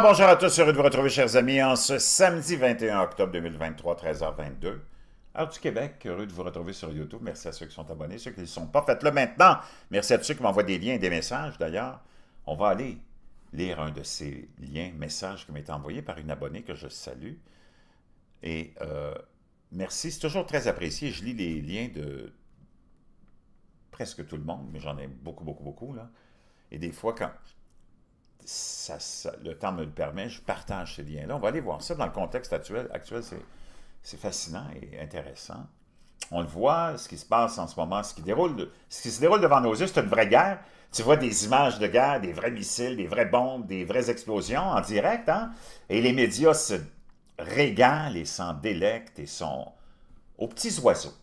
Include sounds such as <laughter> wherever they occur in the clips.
bonjour à tous, heureux de vous retrouver chers amis en ce samedi 21 octobre 2023, 13h22. Alors du Québec, heureux de vous retrouver sur YouTube. Merci à ceux qui sont abonnés, ceux qui ne le sont pas, faites-le maintenant. Merci à ceux qui m'envoient des liens et des messages d'ailleurs. On va aller lire un de ces liens, messages qui m'est envoyé par une abonnée que je salue. Et euh, merci, c'est toujours très apprécié. Je lis les liens de presque tout le monde, mais j'en ai beaucoup, beaucoup, beaucoup. Là. Et des fois, quand ça, le temps me le permet, je partage ces liens-là. On va aller voir ça dans le contexte actuel. Actuel, c'est fascinant et intéressant. On le voit, ce qui se passe en ce moment, ce qui, déroule, ce qui se déroule devant nos yeux, c'est une vraie guerre. Tu vois des images de guerre, des vrais missiles, des vraies bombes, des vraies explosions en direct. Hein. Et les médias se régalent et s'en délectent et sont aux petits oiseaux.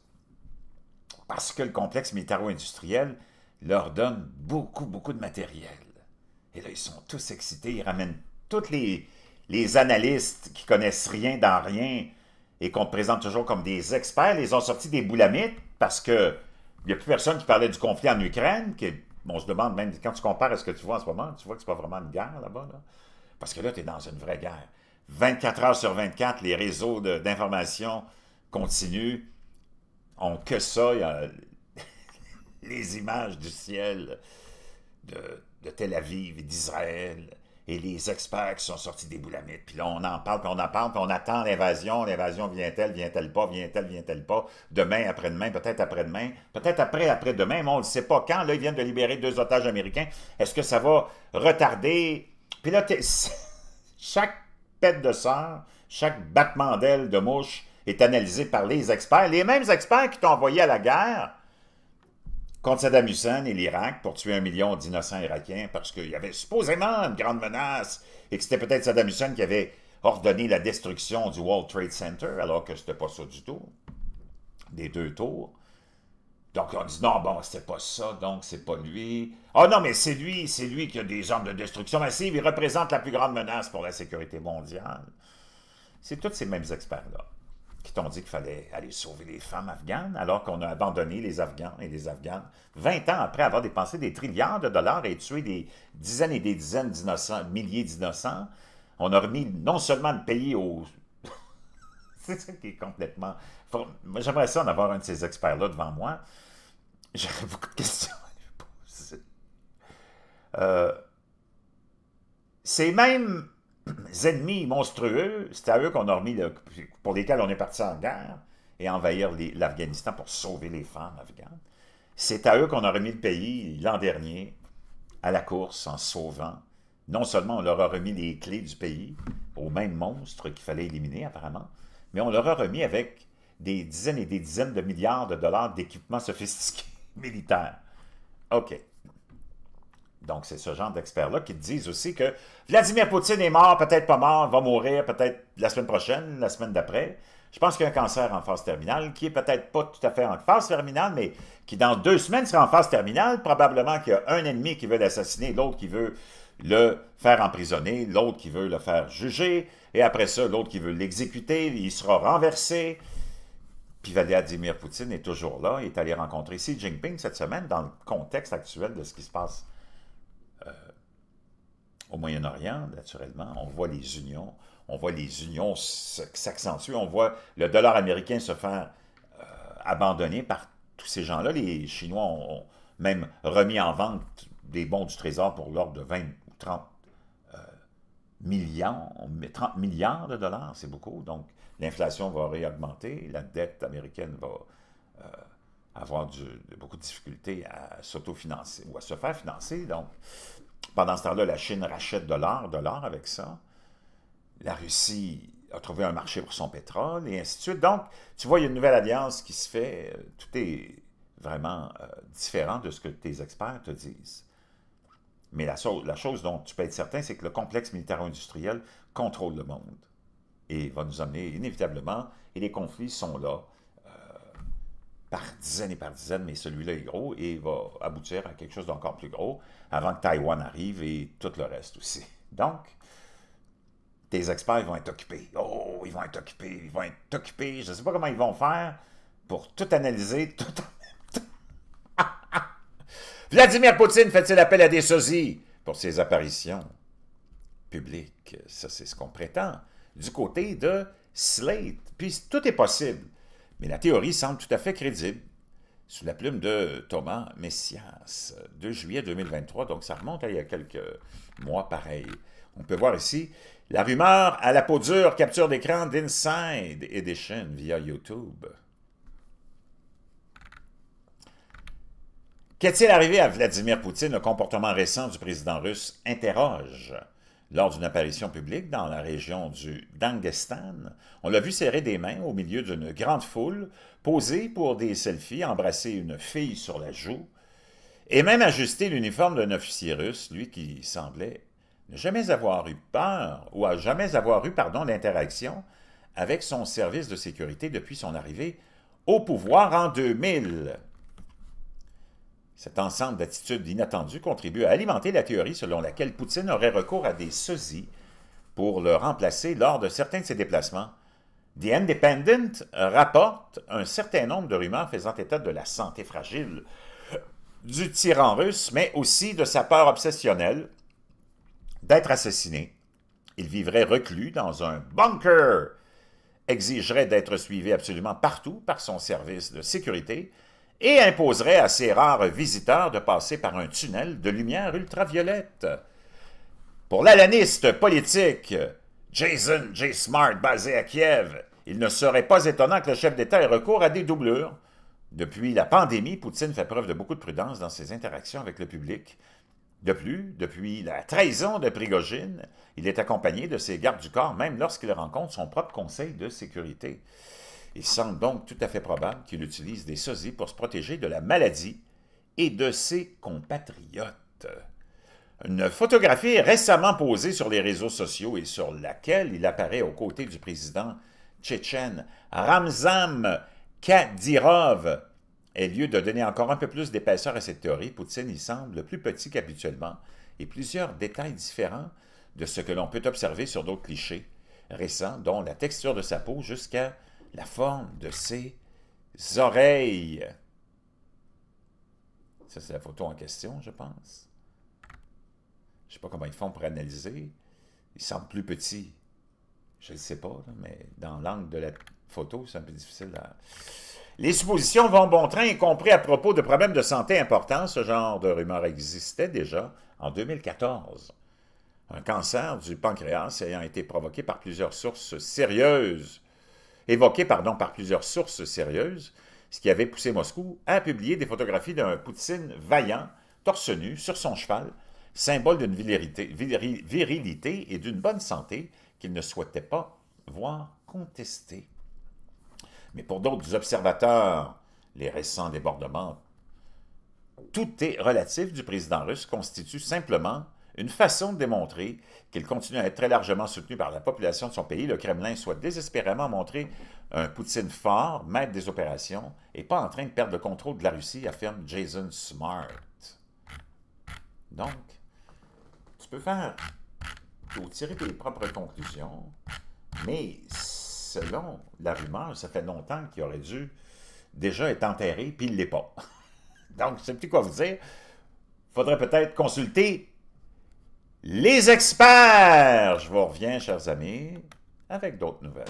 Parce que le complexe militaro-industriel leur donne beaucoup, beaucoup de matériel et là, ils sont tous excités. Ils ramènent tous les, les analystes qui connaissent rien dans rien et qu'on présente toujours comme des experts. Ils ont sorti des boulamites parce qu'il n'y a plus personne qui parlait du conflit en Ukraine. Qui, on se demande même, quand tu compares à ce que tu vois en ce moment, tu vois que ce n'est pas vraiment une guerre là-bas. Parce que là, tu es dans une vraie guerre. 24 heures sur 24, les réseaux d'information continuent, ont que ça. Y a <laughs> les images du ciel de, Tel Aviv et d'Israël et les experts qui sont sortis des boulamites. Puis là, on en parle, on en parle, on attend l'invasion. L'invasion vient-elle, vient-elle pas, vient-elle, vient-elle pas. Demain, après-demain, peut-être après-demain, peut-être après, après-demain, mais on ne sait pas quand. Là, ils viennent de libérer deux otages américains. Est-ce que ça va retarder? Puis là, <laughs> chaque pète de sœur, chaque battement d'aile de mouche est analysé par les experts, les mêmes experts qui t'ont envoyé à la guerre contre Saddam Hussein et l'Irak pour tuer un million d'innocents irakiens parce qu'il y avait supposément une grande menace et que c'était peut-être Saddam Hussein qui avait ordonné la destruction du World Trade Center alors que c'était pas ça du tout, des deux tours. Donc on dit non, bon, c'est pas ça, donc c'est pas lui. Ah oh, non, mais c'est lui, c'est lui qui a des armes de destruction massive, il représente la plus grande menace pour la sécurité mondiale. C'est tous ces mêmes experts-là qui t'ont dit qu'il fallait aller sauver les femmes afghanes, alors qu'on a abandonné les Afghans et les Afghanes 20 ans après avoir dépensé des trilliards de dollars et tué des dizaines et des dizaines d'innocents, milliers d'innocents. On a remis non seulement le pays au... <laughs> C'est ça qui est complètement... J'aimerais ça en avoir un de ces experts-là devant moi. J'aurais <laughs> beaucoup de questions à lui poser. Euh, c'est même ennemis monstrueux, c'est à eux qu'on a remis, le, pour lesquels on est parti en guerre, et envahir l'Afghanistan pour sauver les femmes afghanes. C'est à eux qu'on a remis le pays l'an dernier à la course en sauvant. Non seulement on leur a remis les clés du pays aux mêmes monstres qu'il fallait éliminer apparemment, mais on leur a remis avec des dizaines et des dizaines de milliards de dollars d'équipements sophistiqués <laughs> militaires. OK. Donc, c'est ce genre d'experts-là qui disent aussi que Vladimir Poutine est mort, peut-être pas mort, va mourir peut-être la semaine prochaine, la semaine d'après. Je pense qu'il y a un cancer en phase terminale qui est peut-être pas tout à fait en phase terminale, mais qui dans deux semaines sera en phase terminale. Probablement qu'il y a un ennemi qui veut l'assassiner, l'autre qui veut le faire emprisonner, l'autre qui veut le faire juger, et après ça, l'autre qui veut l'exécuter, il sera renversé. Puis Vladimir Poutine est toujours là, il est allé rencontrer Xi Jinping cette semaine dans le contexte actuel de ce qui se passe au Moyen-Orient, naturellement, on voit les unions, on voit les unions s'accentuer, on voit le dollar américain se faire euh, abandonner par tous ces gens-là. Les Chinois ont, même remis en vente des bons du Trésor pour l'ordre de 20 ou 30 30 euh, milliards de dollars, c'est beaucoup. Donc, l'inflation va réaugmenter, la dette américaine va euh, avoir beaucoup de difficultés à s'autofinancer ou à se faire financer. Donc, pendant ce temps-là, la Chine rachète de l'or, de l'or avec ça. La Russie a trouvé un marché pour son pétrole, et ainsi de suite. Donc, tu vois, il y a une nouvelle alliance qui se fait. Tout est vraiment euh, différent de ce que tes experts te disent. Mais la, la chose dont tu peux être certain, c'est que le complexe militaro-industriel contrôle le monde et va nous amener inévitablement, et les conflits sont là, par dizaines et par dizaines, mais celui-là est gros et va aboutir à quelque chose d'encore plus gros avant que Taïwan arrive et tout le reste aussi. <laughs> Donc, tes experts ils vont être occupés. Oh, ils vont être occupés, ils vont être occupés. Je ne sais pas comment ils vont faire pour tout analyser, <laughs> tout <laughs> Vladimir Poutine fait-il appel à des sosies pour ses apparitions publiques? Ça, c'est ce qu'on prétend. Du côté de Slate. Puis tout est possible. Mais la théorie semble tout à fait crédible, sous la plume de Thomas Messias, 2 juillet 2023, donc ça remonte à il y a quelques mois pareil. On peut voir ici la rumeur à la peau dure, capture d'écran d'Inside Edition via YouTube. Qu'est-il arrivé à Vladimir Poutine? Le comportement récent du président russe interroge lors d'une apparition publique dans la région du Dangestan, on l'a vu serrer des mains au milieu d'une grande foule, poser pour des selfies, embrasser une fille sur la joue, et même ajuster l'uniforme d'un officier russe, lui qui semblait ne jamais avoir eu peur ou à jamais avoir eu pardon d'interaction avec son service de sécurité depuis son arrivée au pouvoir en 2000. Cet ensemble d'attitudes inattendues contribue à alimenter la théorie selon laquelle Poutine aurait recours à des sosies pour le remplacer lors de certains de ses déplacements. The Independent rapporte un certain nombre de rumeurs faisant état de la santé fragile du tyran russe, mais aussi de sa peur obsessionnelle d'être assassiné. Il vivrait reclus dans un bunker, exigerait d'être suivi absolument partout par son service de sécurité, et imposerait à ses rares visiteurs de passer par un tunnel de lumière ultraviolette. Pour l'alaniste politique Jason J. Smart, basé à Kiev, il ne serait pas étonnant que le chef d'État ait recours à des doublures. Depuis la pandémie, Poutine fait preuve de beaucoup de prudence dans ses interactions avec le public. De plus, depuis la trahison de Prigogine, il est accompagné de ses gardes du corps même lorsqu'il rencontre son propre conseil de sécurité. Il semble donc tout à fait probable qu'il utilise des sosies pour se protéger de la maladie et de ses compatriotes. Une photographie récemment posée sur les réseaux sociaux et sur laquelle il apparaît aux côtés du président tchétchène Ramzam Kadyrov. est lieu de donner encore un peu plus d'épaisseur à cette théorie, Poutine y semble plus petit qu'habituellement et plusieurs détails différents de ce que l'on peut observer sur d'autres clichés récents, dont la texture de sa peau jusqu'à la forme de ses oreilles. Ça, c'est la photo en question, je pense. Je ne sais pas comment ils font pour analyser. Ils semblent plus petits. Je ne sais pas, mais dans l'angle de la photo, c'est un peu difficile Les suppositions vont bon train, y compris à propos de problèmes de santé importants. Ce genre de rumeur existait déjà en 2014. Un cancer du pancréas ayant été provoqué par plusieurs sources sérieuses évoqué pardon, par plusieurs sources sérieuses, ce qui avait poussé Moscou à publier des photographies d'un Poutine vaillant, torse nu, sur son cheval, symbole d'une virilité et d'une bonne santé qu'il ne souhaitait pas voir contestée. Mais pour d'autres observateurs, les récents débordements, tout est relatif du président russe constitue simplement une façon de démontrer qu'il continue à être très largement soutenu par la population de son pays, le Kremlin soit désespérément montré un Poutine fort, maître des opérations, et pas en train de perdre le contrôle de la Russie, affirme Jason Smart. Donc, tu peux faire ou tirer tes propres conclusions, mais selon la rumeur, ça fait longtemps qu'il aurait dû déjà être enterré, puis il ne l'est pas. <laughs> Donc, c'est petit sais quoi vous dire. faudrait peut-être consulter les experts! Je vous reviens, chers amis, avec d'autres nouvelles.